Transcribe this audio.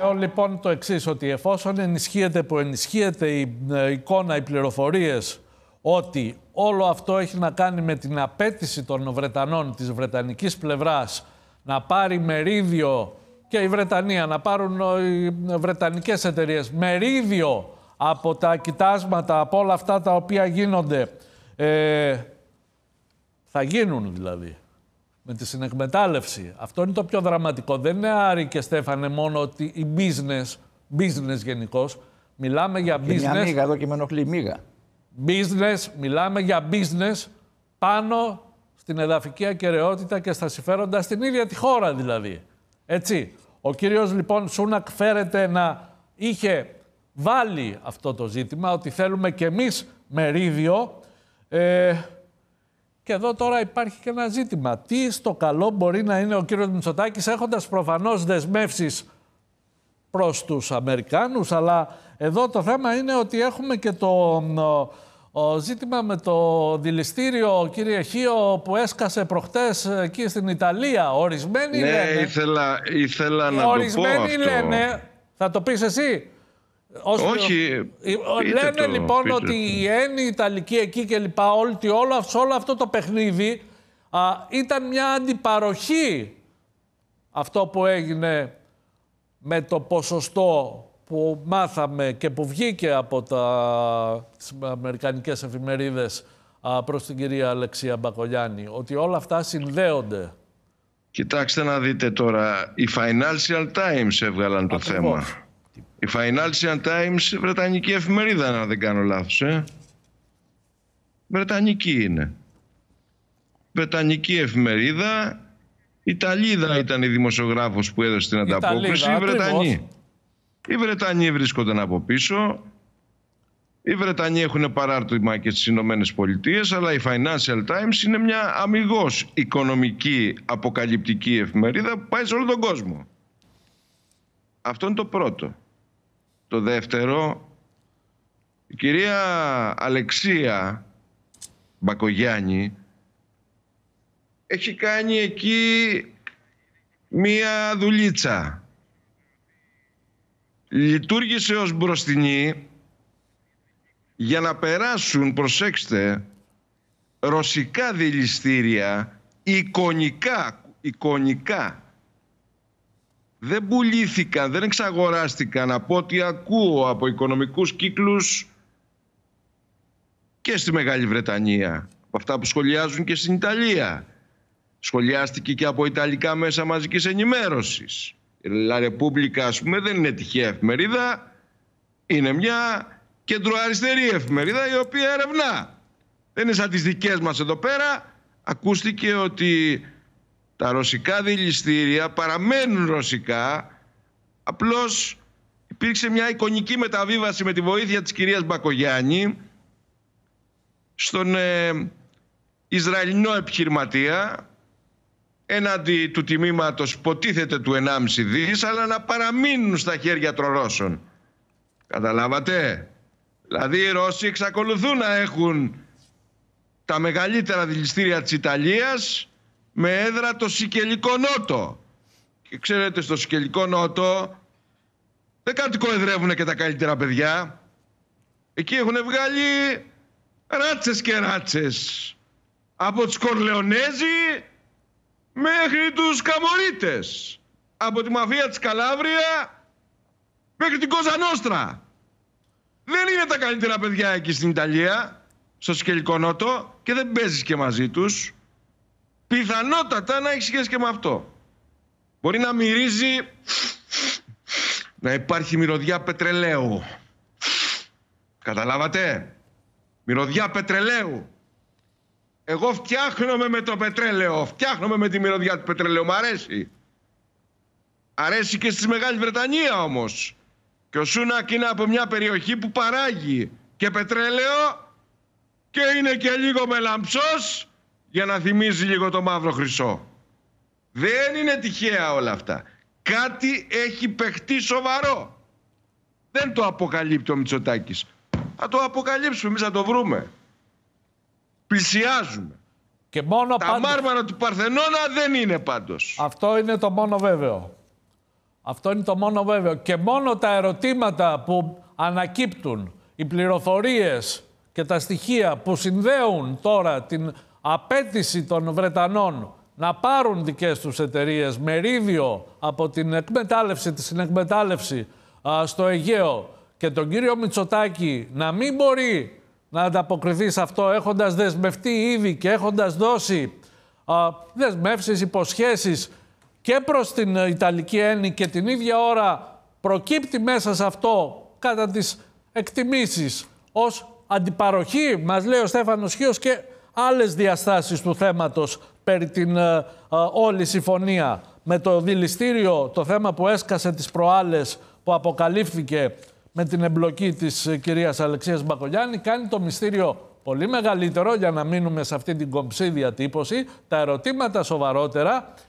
Λέω ε, λοιπόν το εξής, ότι εφόσον ενισχύεται που ενισχύεται η ε, εικόνα, οι πληροφορίες ότι όλο αυτό έχει να κάνει με την απέτηση των Βρετανών, της Βρετανικής πλευράς, να πάρει μερίδιο και η Βρετανία, να πάρουν ε, οι Βρετανικές εταιρείες μερίδιο από τα κοιτάσματα, από όλα αυτά τα οποία γίνονται. Ε, θα γίνουν δηλαδή με τη συνεκμετάλλευση. Αυτό είναι το πιο δραματικό. Δεν είναι Άρη και Στέφανε μόνο ότι η business, business γενικώς. Μιλάμε για business. Είναι μια μίγα εδώ και με ενοχλεί μίγα. Business, μιλάμε για business πάνω στην εδαφική ακαιρεότητα και στα συμφέροντα στην ίδια τη χώρα δηλαδή. Έτσι. Ο κύριος λοιπόν Σούνακ φέρεται να είχε βάλει αυτό το ζήτημα ότι θέλουμε κι εμείς μερίδιο ε, και εδώ τώρα υπάρχει και ένα ζήτημα. Τι στο καλό μπορεί να είναι ο κύριος Μητσοτάκης έχοντας προφανώς δεσμεύσεις προς τους Αμερικάνους, αλλά εδώ το θέμα είναι ότι έχουμε και το ζήτημα με το δηληστήριο, κύριε Χίο, που έσκασε προχτές εκεί στην Ιταλία. Ορισμένοι ναι, λένε... Ναι, ήθελα, ήθελα να το πω αυτό. Ορισμένοι λένε, θα το πεις εσύ, ως Όχι. Ε, ε, λένε λοιπόν ότι η έννοια η Ιταλική εκεί και λοιπά, όλη, όλο, όλο αυτό το παιχνίδι α, ήταν μια αντιπαροχή αυτό που έγινε με το ποσοστό που μάθαμε και που βγήκε από τα, τις αμερικανικές εφημερίδες α, προς την κυρία Αλεξία Μπακογιάννη, ότι όλα αυτά συνδέονται. Κοιτάξτε να δείτε τώρα, οι Financial Times έβγαλαν το θέμα. Η Financial Times, βρετανική εφημερίδα, αν δεν κάνω λάθος, ε. Βρετανική είναι. Βρετανική εφημερίδα, Ιταλίδα ήταν η δημοσιογράφος που έδωσε την ανταπόκριση, οι Βρετανοί. Οι Βρετανοί βρίσκονταν από πίσω, οι Βρετανοί έχουν παράρτημα και στις Ηνωμένες Πολιτείες, αλλά η Financial Times είναι μια αμυγός οικονομική αποκαλυπτική εφημερίδα που πάει σε όλο τον κόσμο. Αυτό είναι το πρώτο. Το δεύτερο, η κυρία Αλεξία Μπακογιάννη έχει κάνει εκεί μία δουλίτσα. Λειτουργήσε ως μπροστινή για να περάσουν, προσέξτε, ρωσικά δηληστήρια εικονικά, εικονικά δεν πουλήθηκαν, δεν εξαγοράστηκαν από ό,τι ακούω από οικονομικούς κύκλους και στη Μεγάλη Βρετανία. Από αυτά που σχολιάζουν και στην Ιταλία. Σχολιάστηκε και από Ιταλικά μέσα μαζικής ενημέρωσης. Η La Repubblica, ας πούμε, δεν είναι τυχαία εφημερίδα. Είναι μια κεντροαριστερή εφημερίδα η οποία ερευνά. Δεν είναι σαν τις δικές μας εδώ πέρα. Ακούστηκε ότι τα ρωσικά δηληστήρια παραμένουν ρωσικά, απλώς υπήρξε μια εικονική μεταβίβαση με τη βοήθεια της κυρίας Μπακογιάννη στον ε, Ισραηλινό επιχειρηματία έναντι του τιμήματος ποτίθεται του 1,5 δις αλλά να παραμείνουν στα χέρια των Ρώσων. Καταλάβατε. Δηλαδή οι Ρώσοι εξακολουθούν να έχουν τα μεγαλύτερα δηληστήρια της Ιταλίας με έδρα το Σικελικό Νότο. Και ξέρετε στο Σικελικό Νότο δεν κατοικοεδρεύουν και τα καλύτερα παιδιά. Εκεί έχουν βγάλει ράτσες και ράτσες. Από τους Κορλεονέζοι μέχρι τους Καμορίτες. Από τη μαφία της Καλάβρια μέχρι την Κοζανόστρα. Δεν είναι τα καλύτερα παιδιά εκεί στην Ιταλία, στο Σικελικό Νότο και δεν παίζεις και μαζί τους πιθανότατα να έχει σχέση και με αυτό. Μπορεί να μυρίζει, να υπάρχει μυρωδιά πετρελαίου. Καταλάβατε, μυρωδιά πετρελαίου. Εγώ φτιάχνομαι με το πετρέλαιο, φτιάχνομαι με τη μυρωδιά του πετρελαίου, μ' αρέσει. Αρέσει και στη Μεγάλης Βρετανίας όμως. Και ο Σούνακ είναι από μια περιοχή που παράγει και πετρέλαιο και είναι και λίγο μελαμψός για να θυμίζει λίγο το μαύρο χρυσό. Δεν είναι τυχαία όλα αυτά. Κάτι έχει παιχτεί σοβαρό. Δεν το αποκαλύπτει ο Μητσοτάκης. Θα το αποκαλύψουμε, εμείς θα το βρούμε. Πλησιάζουμε. Και μόνο Τα πάντως... μάρμαρα του Παρθενώνα δεν είναι πάντως. Αυτό είναι το μόνο βέβαιο. Αυτό είναι το μόνο βέβαιο. Και μόνο τα ερωτήματα που ανακύπτουν, οι πληροφορίες και τα στοιχεία που συνδέουν τώρα την απέτηση των Βρετανών να πάρουν δικές τους εταιρείες μερίδιο από την εκμετάλλευση, τη συνεκμετάλλευση στο Αιγαίο και τον κύριο Μητσοτάκη να μην μπορεί να ανταποκριθεί σε αυτό έχοντας δεσμευτεί ήδη και έχοντας δώσει δεσμεύσεις, υποσχέσεις και προς την Ιταλική Έννη και την ίδια ώρα προκύπτει μέσα σε αυτό κατά τις εκτιμήσεις ως αντιπαροχή, μας λέει ο Στέφανος Χίος και άλλες διαστάσεις του θέματος περί την ε, ε, όλη συμφωνία με το δηληστήριο, το θέμα που έσκασε τις προάλλες που αποκαλύφθηκε με την εμπλοκή της ε, κυρίας Αλεξίας Μπακογιάννη, κάνει το μυστήριο πολύ μεγαλύτερο για να μείνουμε σε αυτή την κομψή διατύπωση, τα ερωτήματα σοβαρότερα